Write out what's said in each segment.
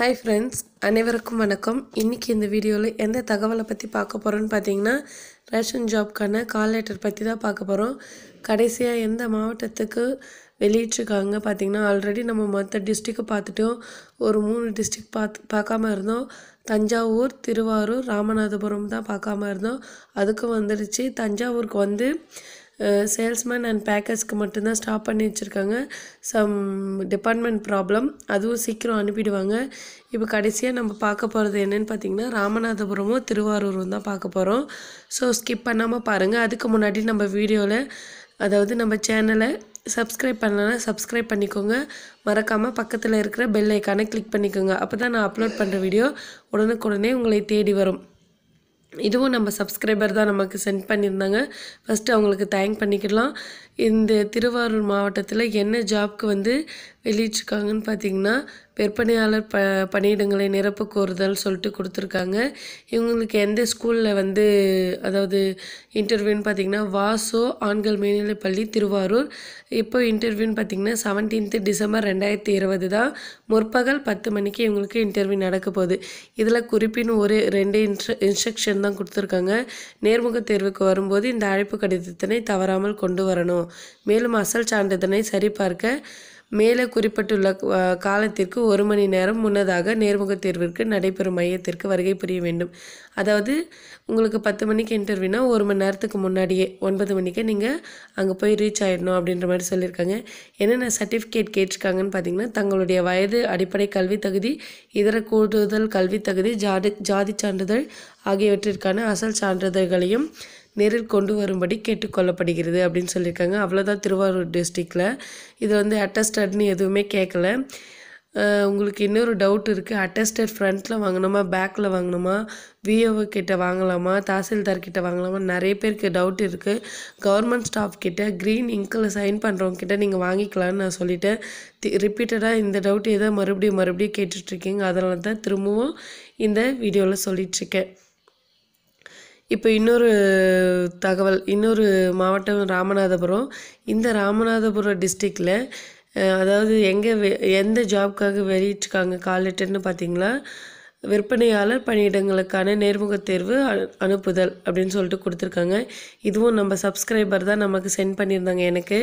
hi friends அனைவருக்கும் வணக்கம் இன்றைக்கி இந்த வீடியோவில் எந்த தகவலை பற்றி பார்க்க போகிறோன்னு பார்த்தீங்கன்னா ரேஷன் ஜாப்க்கான கால் லெட்டர் பற்றி தான் பார்க்க போகிறோம் கடைசியாக எந்த மாவட்டத்துக்கு வெளியிட்ருக்காங்க பார்த்திங்கன்னா ஆல்ரெடி நம்ம மற்ற டிஸ்ட்ரிக்கை பார்த்துட்டோம் ஒரு மூணு டிஸ்ட்ரிக் பார்த்து பார்க்காம இருந்தோம் தஞ்சாவூர் திருவாரூர் ராமநாதபுரம் தான் பார்க்காம இருந்தோம் அதுக்கும் வந்துடுச்சு தஞ்சாவூருக்கு வந்து சேல்ஸ்மேன் அண்ட் பேக்கர்ஸ்க்கு மட்டும்தான் ஸ்டாப் பண்ணி வச்சுருக்காங்க சம் டிபார்ட்மெண்ட் ப்ராப்ளம் அதுவும் சீக்கிரம் அனுப்பிடுவாங்க இப்போ கடைசியாக நம்ம பார்க்க போகிறது என்னென்னு பார்த்தீங்கன்னா ராமநாதபுரமும் திருவாரூரும் தான் பார்க்க போகிறோம் ஸோ ஸ்கிப் பண்ணாமல் பாருங்கள் அதுக்கு முன்னாடி நம்ம வீடியோவில் அதாவது நம்ம சேனலை சப்ஸ்கிரைப் பண்ணலன்னா சப்ஸ்கிரைப் பண்ணிக்கோங்க மறக்காமல் பக்கத்தில் இருக்கிற பெல் ஐக்கானை கிளிக் பண்ணிக்கோங்க அப்போ தான் நான் அப்லோட் பண்ணுற வீடியோ உடனுக்குடனே உங்களை தேடி வரும் இதுவும் நம்ம சப்ஸ்கிரைபர் தான் நமக்கு சென்ட் பண்ணியிருந்தாங்க ஃபஸ்ட்டு அவங்களுக்கு தேங்க் பண்ணிக்கிடலாம் இந்த திருவாரூர் மாவட்டத்தில் என்ன ஜாப்க்கு வந்து வெளியிட்ருக்காங்கன்னு பார்த்தீங்கன்னா விற்பனையாளர் ப பணியிடங்களை நிரப்பு கோருதல் சொல்லிட்டு கொடுத்துருக்காங்க இவங்களுக்கு எந்த ஸ்கூலில் வந்து அதாவது இன்டர்வியூன்னு பார்த்தீங்கன்னா வாசோ ஆண்கள் மேல்நிலைப்பள்ளி திருவாரூர் இப்போ இன்டர்வியூன்னு பார்த்தீங்கன்னா செவன்டீன்த்து டிசம்பர் ரெண்டாயிரத்தி இருபது தான் முற்பகல் பத்து மணிக்கு இவங்களுக்கு இன்டர்வியூ நடக்க போகுது இதில் குறிப்பின்னு ஒரு ரெண்டு இன்ஸ்ட்ர இன்ஸ்ட்ரக்ஷன் தான் கொடுத்துருக்காங்க நேர்முக தேர்வுக்கு வரும்போது இந்த அழைப்பு கடிதத்தினை தவறாமல் கொண்டு வரணும் மேலும் அசல் சான்றிதழை சரிபார்க்க மேலே குறிப்பிட்டுள்ள காலத்திற்கு ஒரு மணி நேரம் முன்னதாக நேர்முகத் தேர்விற்கு நடைபெறும் மையத்திற்கு வருகை புரிய வேண்டும் அதாவது உங்களுக்கு பத்து மணிக்கு இன்டர்வியூனா ஒரு மணி நேரத்துக்கு முன்னாடியே ஒன்பது மணிக்கு நீங்கள் அங்கே போய் ரீச் ஆகிடணும் அப்படின்ற மாதிரி சொல்லியிருக்காங்க என்னென்ன சர்டிஃபிகேட் கேட்டிருக்காங்கன்னு பார்த்தீங்கன்னா தங்களுடைய வயது அடிப்படை கல்வித் தகுதி இதர கூடுதல் கல்வித் தகுதி ஜாதி ஜாதி சான்றிதழ் ஆகியவற்றிற்கான அசல் சான்றிதழ்களையும் நேரில் கொண்டு வரும்படி கேட்டுக்கொள்ளப்படுகிறது அப்படின்னு சொல்லியிருக்காங்க அவ்வளோதான் திருவாரூர் டிஸ்ட்ரிக்டில் இது வந்து அட்டஸ்டட்னு எதுவுமே கேட்கல உங்களுக்கு இன்னொரு டவுட் இருக்குது அட்டஸ்டட் ஃப்ரண்ட்டில் வாங்கணுமா பேக்கில் வாங்கணுமா விஓஓ கிட்ட வாங்கலாமா தாசில்தார் கிட்ட வாங்கலாமா நிறைய பேருக்கு டவுட் இருக்குது கவர்மெண்ட் ஸ்டாஃப் கிட்ட க்ரீன் இங்கில் சைன் பண்ணுறவங்க கிட்ட நீங்கள் வாங்கிக்கலான்னு நான் சொல்லிட்டேன் ரிப்பீட்டடாக இந்த டவுட் ஏதோ மறுபடியும் மறுபடியும் கேட்டுட்ருக்கீங்க அதனால தான் திரும்பவும் இந்த வீடியோவில் சொல்லிகிட்ருக்கேன் இப்போ இன்னொரு தகவல் இன்னொரு மாவட்டம் ராமநாதபுரம் இந்த ராமநாதபுரம் டிஸ்ட்ரிக்டில் அதாவது எங்கே எந்த ஜாப்க்காக வெளியிட்டிருக்காங்க கால் லெட்டர்னு பார்த்தீங்கன்னா விற்பனையாளர் பணியிடங்களுக்கான நேர்முகத் தேர்வு அனுப்புதல் அப்படின்னு சொல்லிட்டு கொடுத்துருக்காங்க இதுவும் நம்ம சப்ஸ்கிரைபர் தான் நமக்கு சென்ட் பண்ணியிருந்தாங்க எனக்கு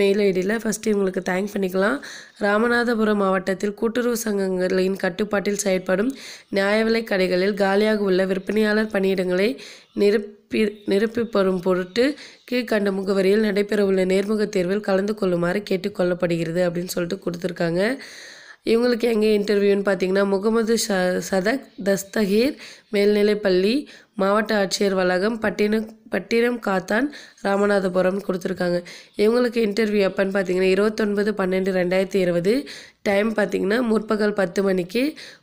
மெயில் ஐடியில் ஃபஸ்ட்டு இவங்களுக்கு தேங்க் பண்ணிக்கலாம் ராமநாதபுரம் மாவட்டத்தில் கூட்டுறவு சங்கங்களின் கட்டுப்பாட்டில் செயல்படும் நியாய விலை கடைகளில் காலியாக உள்ள விற்பனையாளர் பணியிடங்களை நிரப்பி நிரப்பிப்பரும் பொருட்டு கீழ்கண்ட முகவரியில் நடைபெறவுள்ள நேர்முகத் தேர்வில் கலந்து கொள்ளுமாறு கேட்டுக்கொள்ளப்படுகிறது அப்படின்னு சொல்லிட்டு கொடுத்துருக்காங்க இவங்களுக்கு எங்கே இன்டர்வியூன்னு பார்த்தீங்கன்னா முகமது ச சதக் தஸ்தகீர் மேல்நிலைப்பள்ளி மாவட்ட ஆட்சியர் வளாகம் பட்டினம் பட்டினம் காத்தான் ராமநாதபுரம் கொடுத்துருக்காங்க இவங்களுக்கு இன்டர்வியூ எப்போன்னு பார்த்தீங்கன்னா இருபத்தொன்பது பன்னெண்டு ரெண்டாயிரத்தி இருபது டைம் பார்த்திங்கன்னா முற்பகல் பத்து மணிக்கு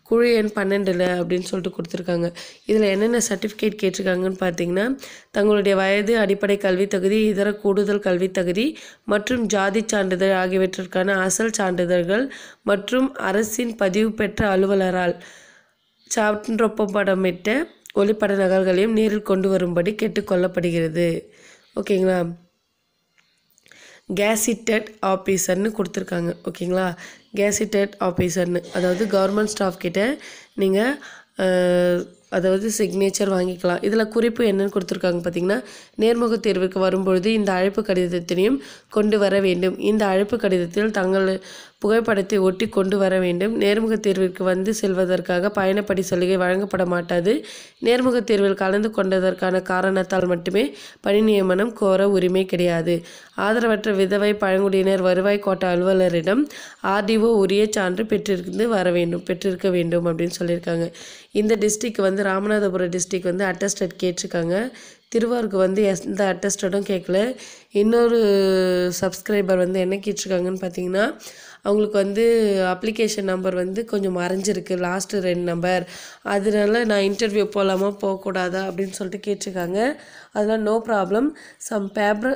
குழு எண் பன்னெண்டில் அப்படின்னு சொல்லிட்டு கொடுத்துருக்காங்க இதில் என்னென்ன சர்டிஃபிகேட் கேட்டிருக்காங்கன்னு பார்த்தீங்கன்னா தங்களுடைய வயது அடிப்படை கல்வித் தகுதி இதர கூடுதல் கல்வித் தகுதி மற்றும் ஜாதி சான்றிதழ் ஆகியவற்றிற்கான அசல் சான்றிதழ்கள் மற்றும் அரசின் பதிவு பெற்ற அலுவலரால் படமிட்ட ஒளிப்பட நகல்களையும் நேரில் கொண்டு வரும்படி கேட்டுக்கொள்ளப்படுகிறது ஓகேங்களா கேசிட்டட் ஆஃபீஸர்னு கொடுத்துருக்காங்க ஓகேங்களா கேசிட்டட் ஆஃபீஸர்னு அதாவது கவர்மெண்ட் ஸ்டாஃப் கிட்ட நீங்கள் அதாவது சிக்னேச்சர் வாங்கிக்கலாம் இதில் குறிப்பு என்னென்னு கொடுத்துருக்காங்க பார்த்தீங்கன்னா நேர்முக தேர்வுக்கு வரும்பொழுது இந்த அழைப்பு கடிதத்தினையும் கொண்டு வர வேண்டும் இந்த அழைப்பு கடிதத்தில் தங்கள் புகைப்படத்தை ஒட்டி கொண்டு வர வேண்டும் நேர்முகத் தேர்விற்கு வந்து செல்வதற்காக பயணப்படி சலுகை வழங்கப்பட மாட்டாது நேர்முகத் தேர்வில் கலந்து கொண்டதற்கான காரணத்தால் மட்டுமே பணி நியமனம் கோர உரிமை கிடையாது ஆதரவற்ற விதவை பழங்குடியினர் வருவாய் கோட்ட அலுவலரிடம் ஆர்டிஓ உரிய சான்று பெற்றிருந்து வர வேண்டும் பெற்றிருக்க வேண்டும் அப்படின்னு சொல்லியிருக்காங்க இந்த டிஸ்ட்ரிக் வந்து ராமநாதபுரம் டிஸ்ட்ரிக் வந்து அட்டஸ்டட் கேட்டிருக்காங்க திருவாரூருக்கு வந்து எந்த அட்டஸ்டடும் கேட்கல இன்னொரு சப்ஸ்கிரைபர் வந்து என்ன கேட்டிருக்காங்கன்னு பார்த்தீங்கன்னா அவங்களுக்கு வந்து அப்ளிகேஷன் நம்பர் வந்து கொஞ்சம் மறைஞ்சிருக்கு லாஸ்ட்டு ரெண்டு நம்பர் அதனால நான் இன்டர்வியூ போகலாமா போகக்கூடாதா அப்படின்னு சொல்லிட்டு கேட்டிருக்காங்க அதெல்லாம் நோ ப்ராப்ளம் சம் பேப்பர்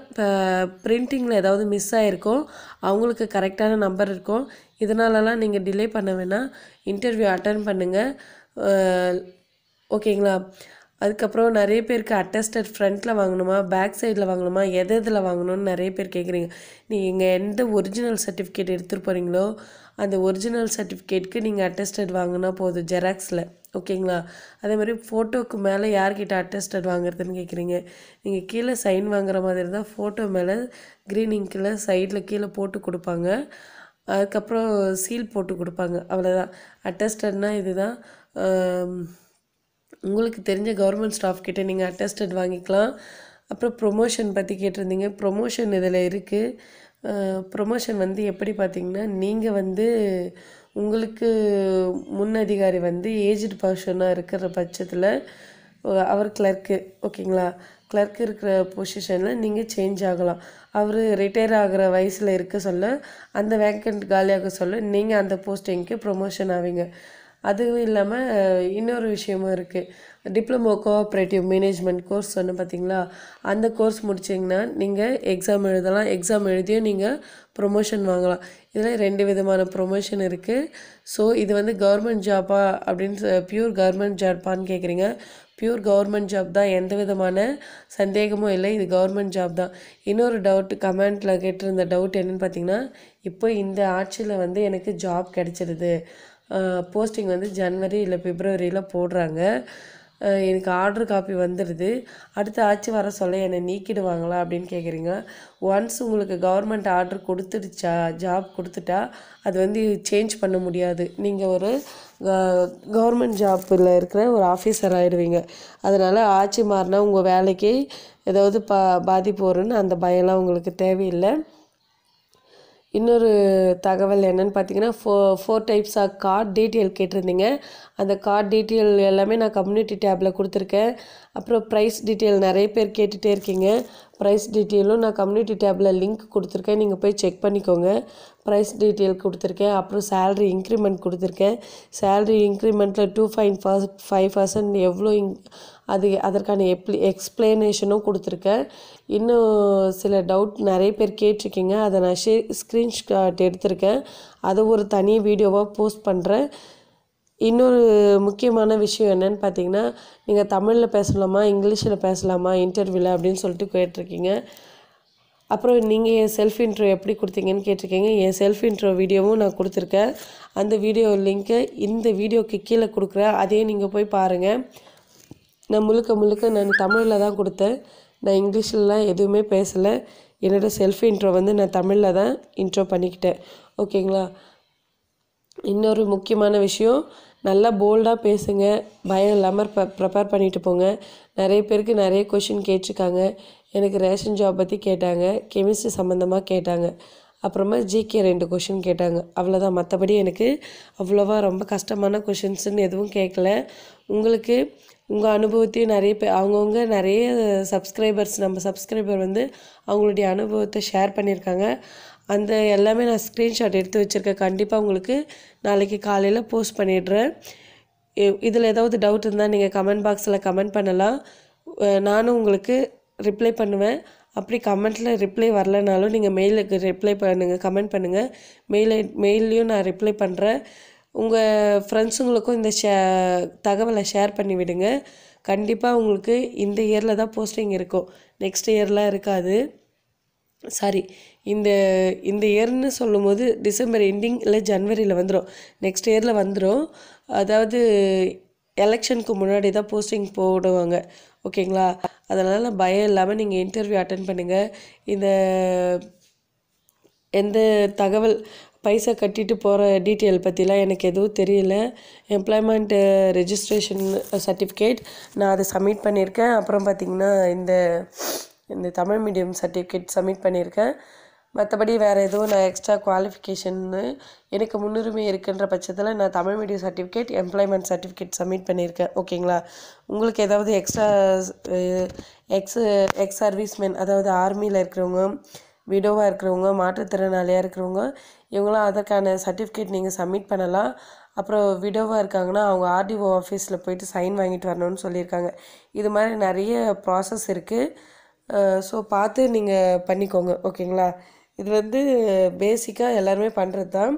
பிரிண்டிங்கில் ஏதாவது மிஸ் ஆகிருக்கும் அவங்களுக்கு கரெக்டான நம்பர் இருக்கும் இதனாலலாம் நீங்கள் டிலே பண்ண வேணாம் இன்டர்வியூ அட்டன் பண்ணுங்கள் ஓகேங்களா அதுக்கப்புறம் நிறைய பேருக்கு அட்டஸ்டட் ஃப்ரண்ட்டில் வாங்கணுமா பேக் சைடில் வாங்கணுமா எது இதில் வாங்கணும்னு நிறைய பேர் கேட்குறீங்க நீங்கள் எந்த ஒரிஜினல் சர்டிஃபிகேட் எடுத்துகிட்டு போகிறீங்களோ அந்த ஒரிஜினல் சர்டிஃபிகேட்க்கு நீங்கள் அட்டஸ்டட் வாங்கினா போதும் ஜெராக்ஸில் ஓகேங்களா அதே மாதிரி ஃபோட்டோக்கு மேலே யார்கிட்ட அட்டஸ்டட் வாங்குறதுன்னு கேட்குறீங்க நீங்கள் கீழே சைன் வாங்குற மாதிரி தான் ஃபோட்டோ மேலே க்ரீனிங் கீழே சைடில் கீழே போட்டு கொடுப்பாங்க அதுக்கப்புறம் சீல் போட்டு கொடுப்பாங்க அவ்வளோதான் அட்டஸ்டட்னால் இதுதான் உங்களுக்கு தெரிஞ்ச கவர்மெண்ட் ஸ்டாஃப் கிட்டே நீங்கள் அட்டஸ்டட் வாங்கிக்கலாம் அப்புறம் ப்ரொமோஷன் பற்றி கேட்டிருந்தீங்க ப்ரொமோஷன் இதில் இருக்குது ப்ரொமோஷன் வந்து எப்படி பார்த்தீங்கன்னா நீங்கள் வந்து உங்களுக்கு முன் அதிகாரி வந்து ஏஜ்டு பர்சனாக இருக்கிற பட்சத்தில் அவர் கிளர்க்கு ஓகேங்களா கிளர்க் இருக்கிற பொசிஷனில் நீங்கள் சேஞ்ச் ஆகலாம் அவர் ரிட்டையர் ஆகிற வயசில் இருக்க சொல்ல அந்த வேக்கண்ட் காலியாக சொல்ல நீங்கள் அந்த போஸ்டிங்க்கு ப்ரொமோஷன் ஆவீங்க அதுவும் இல்லாமல் இன்னொரு விஷயமும் இருக்குது டிப்ளமோ கோஆப்ரேட்டிவ் மேனேஜ்மெண்ட் கோர்ஸ் சொன்ன பார்த்தீங்களா அந்த கோர்ஸ் முடிச்சிங்கன்னா நீங்கள் எக்ஸாம் எழுதலாம் எக்ஸாம் எழுதியும் நீங்கள் ப்ரொமோஷன் வாங்கலாம் இதில் ரெண்டு விதமான ப்ரொமோஷன் இருக்குது ஸோ இது வந்து கவர்மெண்ட் ஜாப்பா அப்படின்னு பியூர் கவர்மெண்ட் ஜாப்பான்னு கேட்குறீங்க பியூர் கவர்மெண்ட் ஜாப் தான் எந்த விதமான சந்தேகமும் இல்லை இது கவர்மெண்ட் ஜாப் தான் இன்னொரு டவுட் கமெண்ட்டில் கேட்டிருந்த டவுட் என்னென்னு பார்த்தீங்கன்னா இப்போ இந்த ஆட்சியில் வந்து எனக்கு ஜாப் கிடச்சிருது போஸ்டிங் வந்து ஜனவரி இல்லை பிப்ரவரியில் போடுறாங்க எனக்கு ஆர்டர் காப்பி வந்துடுது அடுத்து ஆச்சு வர சொல்ல என்னை நீக்கிடுவாங்களா அப்படின்னு கேட்குறீங்க ஒன்ஸ் உங்களுக்கு கவர்மெண்ட் ஆர்டர் கொடுத்துடுச்சா ஜாப் கொடுத்துட்டா அது வந்து சேஞ்ச் பண்ண முடியாது நீங்கள் ஒரு கவர்மெண்ட் ஜாப்பில் இருக்கிற ஒரு ஆஃபீஸர் ஆகிடுவீங்க அதனால் ஆட்சி மாறினா உங்கள் வேலைக்கு ஏதாவது பா பாதிப்பு வரும்னு அந்த பயம்லாம் உங்களுக்கு தேவையில்லை இன்னொரு தகவல் என்னென்னு பார்த்தீங்கன்னா four four types of card detail கேட்டிருந்தீங்க அந்த கார்ட் டீட்டெயில் எல்லாமே நான் கம்யூனிட்டி டேப்பில் கொடுத்துருக்கேன் அப்புறம் ப்ரைஸ் டீட்டெயில் நிறைய பேர் கேட்டுகிட்டே இருக்கீங்க ப்ரைஸ் டீட்டெயிலும் நான் கம்யூனிட்டி டேப்பில் லிங்க் கொடுத்துருக்கேன் நீங்கள் போய் செக் பண்ணிக்கோங்க ப்ரைஸ் டீட்டெயில் கொடுத்துருக்கேன் அப்புறம் சேல்ரி இன்க்ரிமெண்ட் கொடுத்துருக்கேன் சேல்ரி இன்க்ரிமெண்ட்டில் two five per five percent எவ்வளோ இங் அது அதற்கான எப்ளி எக்ஸ்பிளனேஷனும் கொடுத்துருக்கேன் இன்னும் சில டவுட் நிறைய பேர் கேட்டிருக்கீங்க அதை நான் ஷே ஸ்க்ரீன்ஷாட் எடுத்திருக்கேன் அதை ஒரு தனி வீடியோவாக போஸ்ட் பண்ணுறேன் இன்னொரு முக்கியமான விஷயம் என்னென்னு பார்த்தீங்கன்னா நீங்கள் தமிழில் பேசலாமா இங்கிலீஷில் பேசலாமா இன்டர்வியூவில் அப்படின்னு சொல்லிட்டு கேட்டிருக்கீங்க அப்புறம் நீங்கள் என் செல்ஃப் இன்ட்ரோ எப்படி கொடுத்தீங்கன்னு கேட்டிருக்கீங்க என் செல்ஃப் இன்ட்ரோ வீடியோவும் நான் கொடுத்துருக்கேன் அந்த வீடியோ லிங்க்கு இந்த வீடியோக்கு கீழே கொடுக்குறேன் அதையும் நீங்கள் போய் பாருங்கள் நான் முழுக்க முழுக்க நான் தமிழில் தான் கொடுத்தேன் நான் இங்கிலீஷ்லலாம் எதுவுமே பேசலை என்னோடய செல்ஃப் இன்ட்ரோ வந்து நான் தமிழில் தான் இன்ட்ரோ பண்ணிக்கிட்டேன் ஓகேங்களா இன்னொரு முக்கியமான விஷயம் நல்லா போல்டாக பேசுங்க பயம் இல்லாமல் ப்ரிப்பேர் பண்ணிட்டு போங்க நிறைய பேருக்கு நிறைய கொஷின் கேட்டிருக்காங்க எனக்கு ரேஷன் ஜாப் பற்றி கேட்டாங்க கெமிஸ்ட்ரி சம்மந்தமாக கேட்டாங்க அப்புறமா ஜிகே ரெண்டு கொஷின் கேட்டாங்க அவ்வளோதான் மற்றபடி எனக்கு அவ்வளோவா ரொம்ப கஷ்டமான கொஷின்ஸுன்னு எதுவும் கேட்கல உங்களுக்கு உங்கள் அனுபவத்தையும் நிறைய பே அவங்கவுங்க நிறைய சப்ஸ்கிரைபர்ஸ் நம்ம சப்ஸ்கிரைபர் வந்து அவங்களுடைய அனுபவத்தை ஷேர் பண்ணியிருக்காங்க அந்த எல்லாமே நான் ஸ்க்ரீன்ஷாட் எடுத்து வச்சுருக்கேன் கண்டிப்பாக உங்களுக்கு நாளைக்கு காலையில் போஸ்ட் பண்ணிடுறேன் இதில் ஏதாவது டவுட் இருந்தால் நீங்கள் கமெண்ட் பாக்ஸில் கமெண்ட் பண்ணலாம் நானும் உங்களுக்கு ரிப்ளை பண்ணுவேன் அப்படி கமெண்ட்டில் ரிப்ளை வரலனாலும் நீங்கள் மெயிலுக்கு ரிப்ளை பண்ணுங்கள் கமெண்ட் பண்ணுங்கள் மெயில் மெயில்லையும் நான் ரிப்ளை பண்ணுறேன் உங்கள் ஃப்ரெண்ட்ஸுங்களுக்கும் இந்த ஷே தகவலை ஷேர் பண்ணி விடுங்க கண்டிப்பாக உங்களுக்கு இந்த இயரில் தான் போஸ்டிங் இருக்கும் நெக்ஸ்ட் இயர்லாம் இருக்காது சாரி இந்த இந்த இயர்னு சொல்லும் போது டிசம்பர் எண்டிங் இல்லை ஜனவரியில் வந்துடும் நெக்ஸ்ட் இயரில் வந்துடும் அதாவது எலெக்ஷனுக்கு முன்னாடி தான் போஸ்டிங் போடுவாங்க ஓகேங்களா அதனால் பயம் இல்லாமல் நீங்கள் இன்டர்வியூ அட்டன் பண்ணுங்கள் இந்த எந்த தகவல் பைசா கட்டிட்டு போகிற டீட்டெயில் பற்றிலாம் எனக்கு எதுவும் தெரியல எம்ப்ளாய்மெண்ட் ரெஜிஸ்ட்ரேஷன் சர்டிஃபிகேட் நான் அதை சப்மிட் பண்ணியிருக்கேன் அப்புறம் பார்த்திங்கன்னா இந்த இந்த தமிழ் மீடியம் சர்டிஃபிகேட் சப்மிட் பண்ணியிருக்கேன் மற்றபடி வேறு எதுவும் நான் எக்ஸ்ட்ரா குவாலிஃபிகேஷன்னு எனக்கு முன்னுரிமை இருக்குன்ற பட்சத்தில் நான் Tamil medium certificate employment certificate submit பண்ணியிருக்கேன் ஓகேங்களா உங்களுக்கு ஏதாவது எக்ஸ்ட்ரா எக்ஸ் எக்ஸ் சர்வீஸ்மேன் அதாவது ஆர்மியில் இருக்கிறவங்க விடோவாக இருக்கிறவங்க மாற்றுத்திறனாளியாக இருக்கிறவங்க இவங்களாம் அதற்கான சர்டிஃபிகேட் நீங்கள் சப்மிட் பண்ணலாம் அப்புறம் விடோவாக இருக்காங்கன்னா அவங்க ஆர்டிஓ ஆஃபீஸில் போயிட்டு சைன் வாங்கிட்டு வரணும்னு சொல்லியிருக்காங்க இது மாதிரி நிறைய ப்ராசஸ் இருக்குது ஸோ பார்த்து நீங்கள் பண்ணிக்கோங்க ஓகேங்களா இது வந்து பேசிக்காக எல்லாருமே பண்ணுறது தான்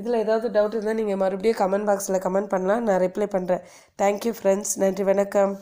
இதில் ஏதாவது டவுட் இருந்தால் நீங்கள் மறுபடியும் கமெண்ட் பாக்ஸில் கமெண்ட் பண்ணலாம் நான் ரிப்ளை பண்ணுறேன் தேங்க்யூ ஃப்ரெண்ட்ஸ் நன்றி வணக்கம்